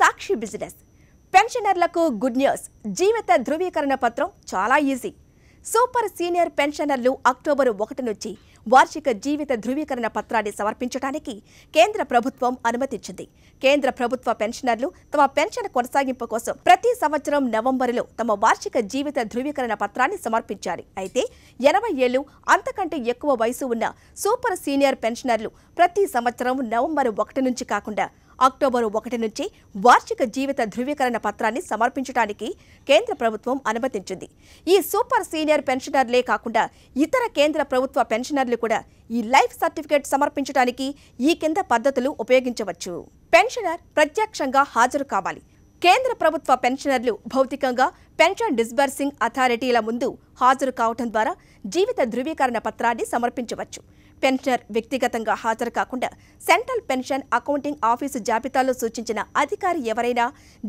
సాక్షి business పెన్షనర్లకు good news జీవిత ధృవీకరణ పత్రం చాలా ఈజీ సూపర్ సీనియర్ పెన్షనర్లు అక్టోబర్ ఒకటి నుంచి వార్షిక జీవిత ధృవీకరణ పత్రాన్ని సమర్పించడానికి కేంద్ర ప్రభుత్వం అనుమతించింది కేంద్ర ప్రభుత్వ పెన్షనర్లు తమ పెన్షన్ కొనసాగింపు కోసం ప్రతి సంవత్సరం నవంబర్లో తమ వార్షిక జీవిత ధృవీకరణ పత్రాన్ని సమర్పించాలి అయితే ఎనభై ఏళ్లు అంతకంటే ఎక్కువ వయసు ఉన్న సూపర్ సీనియర్ పెన్షనర్లు ప్రతి సంవత్సరం నవంబర్ ఒకటి నుంచి కాకుండా అక్టోబర్ ఒకటి నుంచి వార్షిక జీవిత ధృవీకరణ పత్రాన్ని సమర్పించడానికి కేంద్ర ప్రభుత్వం అనుమతించింది ఈ సూపర్ సీనియర్ పెన్షనర్లే కాకుండా ఇతర కేంద్ర ప్రభుత్వ పెన్షనర్లు కూడా ఈ లైఫ్ సర్టిఫికేట్ సమర్పించడానికి ఈ కింద పద్ధతులు ఉపయోగించవచ్చు పెన్షనర్ ప్రత్యక్షంగా హాజరు కావాలి కేంద్ర ప్రభుత్వ పెన్షనర్లు భౌతికంగా పెన్షన్ డిస్బర్సింగ్ అథారిటీల ముందు హాజరు కావటం ద్వారా జీవిత ధృవీకరణ పత్రాన్ని సమర్పించవచ్చు పెన్షనర్ వ్యక్తిగతంగా హాజరు కాకుండా సెంట్రల్ పెన్షన్ అకౌంటింగ్ ఆఫీసు జాబితాలో సూచించిన అధికారి ఎవరైనా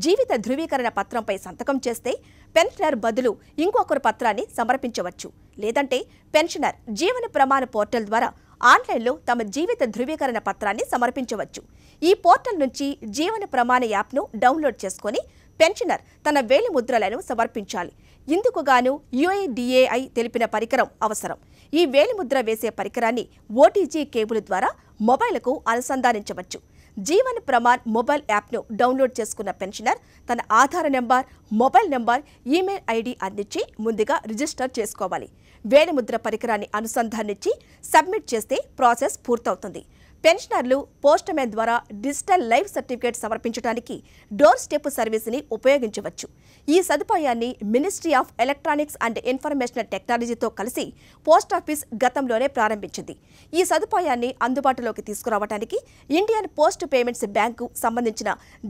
జీవిత ధృవీకరణ పత్రంపై సంతకం చేస్తే పెన్షనర్ బదులు ఇంకొకరు పత్రాన్ని సమర్పించవచ్చు లేదంటే పెన్షనర్ జీవన ప్రమాణ పోర్టల్ ద్వారా ఆన్లైన్లో తమ జీవిత ధృవీకరణ పత్రాన్ని సమర్పించవచ్చు ఈ పోర్టల్ నుంచి జీవన ప్రమాణ యాప్ను డౌన్లోడ్ చేసుకొని పెన్షనర్ తన వేలి ముద్రలను సమర్పించాలి ఇందుకుగాను యుఐడిఏఐ తెలిపిన పరికరం అవసరం ఈ వేలిముద్ర వేసే పరికరాన్ని ఓటీజీ కేబుల్ ద్వారా మొబైల్కు అనుసంధానించవచ్చు జీవన్ ప్రమాణ్ మొబైల్ యాప్ను డౌన్లోడ్ చేసుకున్న పెన్షనర్ తన Aadhaar number mobile number email ID అందించి ముందుగా రిజిస్టర్ చేసుకోవాలి వేలిముద్ర పరికరాన్ని అనుసంధానించి సబ్మిట్ చేస్తే ప్రాసెస్ పూర్తవుతుంది పెన్షనర్లు పోస్టమెన్ ద్వారా డిజిటల్ లైఫ్ సర్టిఫికేట్ సమర్పించడానికి డోర్ స్టెప్ సర్వీస్ని ఉపయోగించవచ్చు ఈ సదుపాయాన్ని ministry of electronics and information టెక్నాలజీతో కలిసి పోస్టాఫీస్ గతంలోనే ప్రారంభించింది ఈ సదుపాయాన్ని అందుబాటులోకి తీసుకురావడానికి ఇండియన్ పోస్ట్ పేమెంట్స్ బ్యాంకు సంబంధించిన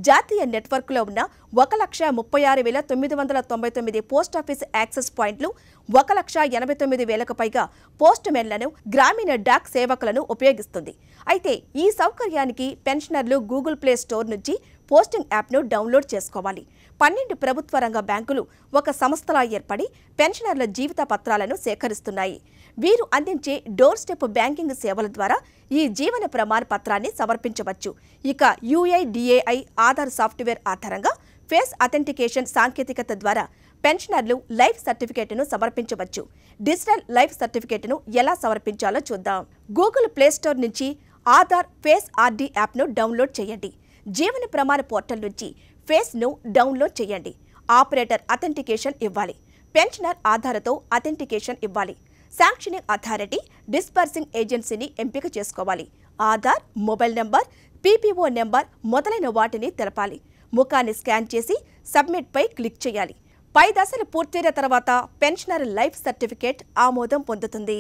జాతీయ నెట్వర్క్లో ఉన్న ఒక లక్ష ముప్పై ఆరు వేల తొమ్మిది వందల తొంభై తొమ్మిది పోస్టాఫీస్ యాక్సెస్ పాయింట్లు ఒక లక్ష ఎనభై తొమ్మిది వేలకు పైగా పోస్ట్మెన్లను గ్రామీణ డాక్ సేవకులను ఉపయోగిస్తుంది అయితే ఈ సౌకర్యానికి పెన్షనర్లు గూగుల్ ప్లే స్టోర్ నుంచి పోస్టింగ్ యాప్ను డౌన్లోడ్ చేసుకోవాలి పన్నెండు ప్రభుత్వ రంగ బ్యాంకులు ఒక సంస్థలా ఏర్పడి పెన్షనర్ల జీవిత పత్రాలను సేకరిస్తున్నాయి వీరు అందించే డోర్ స్టెప్ బ్యాంకింగ్ సేవల ద్వారా ఈ జీవన ప్రమాణ పత్రాన్ని సమర్పించవచ్చు ఇక యుఐడిఏఐ ఆధార్ సాఫ్ట్వేర్ ఆధారంగా ఫేస్ అథెంటికేషన్ సాంకేతికత ద్వారా పెన్షనర్లు లైఫ్ సర్టిఫికేట్ను సమర్పించవచ్చు డిజిటల్ లైఫ్ సర్టిఫికేట్ను ఎలా సమర్పించాలో చూద్దాం గూగుల్ ప్లేస్టోర్ నుంచి ఆధార్ ఫేస్ ఆర్డి యాప్ను డౌన్లోడ్ చేయండి జీవన ప్రమాణ పోర్టల్ నుంచి ఫేస్ను డౌన్లోడ్ చేయండి ఆపరేటర్ అథెంటికేషన్ ఇవ్వాలి పెన్షనర్ ఆధారతో అథెంటికేషన్ ఇవ్వాలి శాంక్షనింగ్ అథారిటీ డిస్పర్సింగ్ ఏజెన్సీని ఎంపిక చేసుకోవాలి Aadhaar mobile number PPO number మొదలైన వాటిని తెలపాలి ముఖాన్ని స్కాన్ చేసి సబ్మిట్పై క్లిక్ చేయాలి పై దశలు పూర్తయిన తర్వాత పెన్షనర్ లైఫ్ సర్టిఫికేట్ ఆమోదం పొందుతుంది